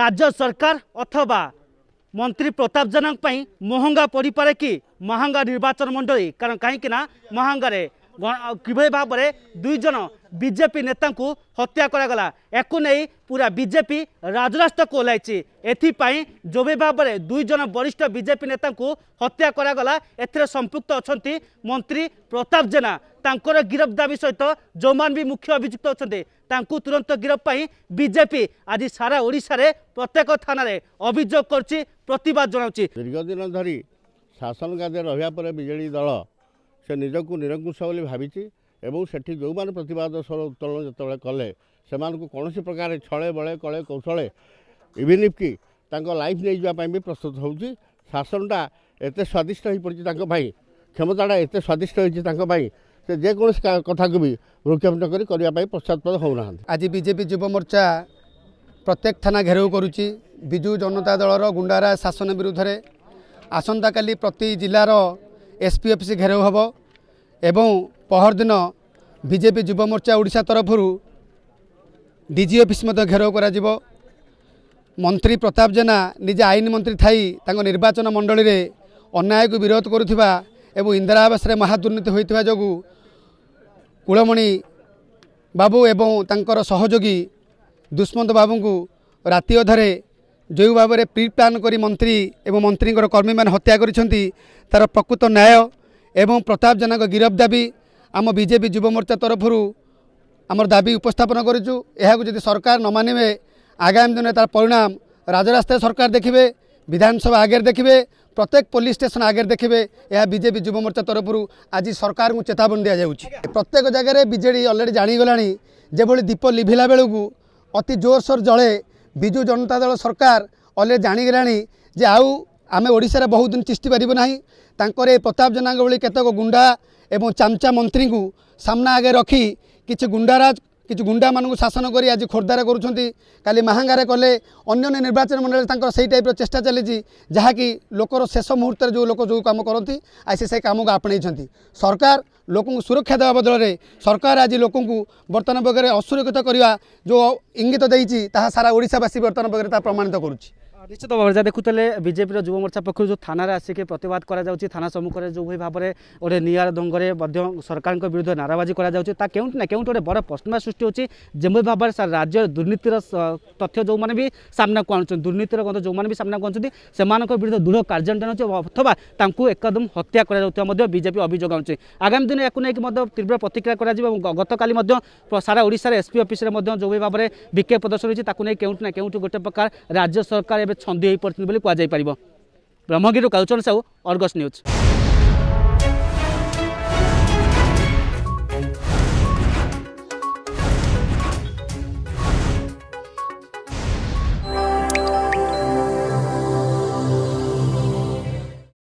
রাজ্য সরকার অথবা মন্ত্রী প্রতাপ ଜେନାଙ୍କ মহঙ্গা ମହଙ୍ଗା ପଡ଼ିପାରେ କି ମହାଙ୍ଗା ନିର୍ବାଚନ ମଣ୍ଡଳୀ କାରଣ କାହିଁକି ନା ମହାଙ୍ଗାରେ কিভাবে ভাবে দুইজন বিজেপি নেতা হত্যা করা একু নেই পুরা বিজেপি রাজরাস্তাক ওলাইছে এথিপাই যেভাবে ভাবে দুইজন বরিষ্ঠ বিজেপি নেতা হত্যা করা এতে সম্পৃক্ত অনেক মন্ত্রী প্রতাপ জেনা তাঁর গিরফ দাবি সহ যে মুখ্য অভিযুক্ত অনেক ତାଙ୍କୁ ତୁରନ୍ତ ଗିରଫ ପାଇଁ ବିଜେପି ଆଜି ସାରା ଓଡ଼ିଶାରେ ପ୍ରତ୍ୟେକ ଥାନାରେ ଅଭିଯୋଗ କରୁଛି ପ୍ରତିବାଦ ଜଣାଉଛି ଦୀର୍ଘଦିନ ଧରି ଶାସନ କାର୍ଯ୍ୟରେ ରହିବା ପରେ ବିଜେଡ଼ି ଦଳ ସେ ନିଜକୁ ନିରଙ୍କୁଶ ବୋଲି ଭାବିଛି ଏବଂ ସେଠି ଯେଉଁମାନେ ପ୍ରତିବାଦ ସ୍ୱର ଉତ୍ତୋଳନ ଯେତେବେଳେ କଲେ ସେମାନଙ୍କୁ କୌଣସି ପ୍ରକାର ଛଳେ ବଳେ କଳେ କୌଶଳେ ଇଭିନ୍ କି ତାଙ୍କ ଲାଇଫ୍ ନେଇଯିବା ପାଇଁ ବି ପ୍ରସ୍ତୁତ ହେଉଛି ଶାସନଟା ଏତେ ସ୍ୱାଦିଷ୍ଟ ହୋଇପଡ଼ିଛି ତାଙ୍କ ପାଇଁ କ୍ଷମତାଟା ଏତେ ସ୍ୱାଦିଷ୍ଟ ହୋଇଛି ତାଙ୍କ ପାଇଁ ସେ ଯେକୌଣସି କଥାକୁ ବି ବୃକ୍ଷପଣ କରି କରିବା ପାଇଁ ପଶ୍ଚାତପଦ ହେଉନାହାନ୍ତି ଆଜି ବିଜେପି ମୋର୍ଚ୍ଚା ପ୍ରତ୍ୟେକ ଥାନା ଘେରାଉ କରୁଛି ବିଜୁ ଜନତା ଦଳର ଗୁଣ୍ଡାରା ଶାସନ ବିରୁଦ୍ଧରେ ଆସନ୍ତାକାଲି ପ୍ରତି ଜିଲ୍ଲାର ଏସ୍ ପି ଅଫିସ୍ ଘେରାଉ ହେବ ଏବଂ ପହରଦିନ ବିଜେପି ମୋର୍ଚ୍ଚା ଓଡ଼ିଶା ତରଫରୁ ଡି ଜି ଅଫିସ୍ ମଧ୍ୟ ଘେରାଉ କରାଯିବ ମନ୍ତ୍ରୀ ପ୍ରତାପ ଜେନା ନିଜେ ଆଇନ ମନ୍ତ୍ରୀ ଥାଇ ତାଙ୍କ ନିର୍ବାଚନ ମଣ୍ଡଳୀରେ ଅନ୍ୟାୟକୁ ବିରୋଧ କରୁଥିବା এবং ଇନ୍ଦିରା ଆବାସରେ ମହାଦୁର୍ନୀତି ହୋଇଥିବା ଯୋଗୁଁ କୁଳମଣି ବାବୁ ଏବଂ ତାଙ୍କର ସହଯୋଗୀ ଦୁଷ୍ମନ୍ତ ବାବୁଙ୍କୁ ରାତି ଅଧରେ ଯେଉଁ ଭାବରେ ପ୍ରି ପ୍ଲାନ୍ କରି ମନ୍ତ୍ରୀ ଏବଂ ମନ୍ତ୍ରୀଙ୍କର କର୍ମୀମାନେ ହତ୍ୟା କରିଛନ୍ତି ତା'ର ପ୍ରକୃତ ନ୍ୟାୟ ଏବଂ ପ୍ରତାପ ଜେନାଙ୍କ ଗିରଫ ଦାବି ଆମ ବିଜେପି ଯୁବମୋର୍ଚ୍ଚା ତରଫରୁ ଆମର ଦାବି ଉପସ୍ଥାପନ କରୁଛୁ ଏହାକୁ ଯଦି ସରକାର ନ ମାନିବେ ଆଗାମୀ ଦିନରେ ତା'ର ପରିଣାମ ରାଜରାସ୍ତାରେ ସରକାର ଦେଖିବେ ବିଧାନସଭା ଆଗରେ ଦେଖିବେ প্রত্যেক পুলিশ স্টেসন আগে দেখবে এ বিজেপি যুবমোর্চা তরফর আজ সরকার চেতাবনী দিয়া যাচ্ছে প্রত্যেক জায়গায় বিজেডি অলরেডি জাগলা যেভাবে দীপ লিভিলা বেড়ে অতি জোরসোর জলে বিজু জনতা দল সরকার অলরেডি জাগলা যে আউ আমি ওড়শার বহু দিন চিষ্টি পারি না তাঁকর এই প্রতাপ জেনা ভি কতক গুন্ডা এবং চামচা মন্ত্রী সামনা আগে রক্ষি কিছু গুন্ডারাজ কিছু গুন্ডামানু শাসন করে আজ খোর্ধার করছেন কালি মাহাঙ্গার কলে অন্যান্য নির্বাচন মন্ডলী তাঁর সেই টাইপর চেষ্টা চালিয়েছি যা কি লোকর শেষ মুহূর্তে যে লোক যে কাম করতে আইসি সেই কামকে আপনাইছেন সরকার লোক সুরক্ষা দেওয়া বদলরে সরকার আজ লোক বর্তমান বগরে অসুরক্ষিত করা যে ইঙ্গিত দিয়েছি তাহা সারা ওড়শাবাসী বর্তমান বগরে তা প্রমাণিত করুছি ନିଶ୍ଚିତ ଭାବରେ ଯାହା ଦେଖୁଥିଲେ ବିଜେପିର ଯୁବ ମୋର୍ଚ୍ଚା ପକ୍ଷରୁ ଯେଉଁ ଥାନାରେ ଆସିକି ପ୍ରତିବାଦ କରାଯାଉଛି ଥାନା ସମ୍ମୁଖରେ ଯେଉଁଭଳି ଭାବରେ ଗୋଟେ ନିଆର ଦଙ୍ଗରେ ମଧ୍ୟ ସରକାରଙ୍କ ବିରୁଦ୍ଧ ନାରାବାଜି କରାଯାଉଛି ତା କେଉଁଠି ନା କେଉଁଠି ଗୋଟେ ବଡ଼ ପ୍ରଶ୍ନ ସୃଷ୍ଟି ହେଉଛି ଯେଭଳି ଭାବରେ ରାଜ୍ୟର ଦୁର୍ନୀତିର ତଥ୍ୟ ଯେଉଁମାନେ ବି ସାମ୍ନାକୁ ଆଣୁଛନ୍ତି ଦୁର୍ନୀତିର ଗନ୍ଧ ଯେଉଁମାନେ ବି ସାମ୍ନାକୁ ଆଣୁଛନ୍ତି ସେମାନଙ୍କ ବିରୁଦ୍ଧ ଦୃଢ଼ କାର୍ଯ୍ୟାନୁଷ୍ଠାନ ହେଉଛି ଅଥବା ତାଙ୍କୁ ଏକଦମ ହତ୍ୟା କରାଯାଉଥିବା ମଧ୍ୟ ବିଜେପି ଅଭିଯୋଗ ଆଣୁଛି ଆଗାମୀ ଦିନ ଏହାକୁ ନେଇକି ମଧ୍ୟ ତୀବ୍ର ପ୍ରତିକ୍ରିୟା କରାଯିବ ଏବଂ ଗତକାଲି ମଧ୍ୟ ସାରା ଓଡ଼ିଶାରେ ଏସ୍ପି ଅଫିସରେ ମଧ୍ୟ ଯେଉଁଭଳି ଭାବରେ ବିକ୍ଷୋଭ ପ୍ରଦର୍ଶନ ହୋଇଛି ତାକୁ ନେଇ କେଉଁଠି ନା କେଉଁଠି ଗୋଟେ ପ୍ରକାର ରାଜ୍ୟ ସରକାର ଏବେ छिहप्छ भने कु ब्रह्मगिर काउचल साहु अर्गस न्यूज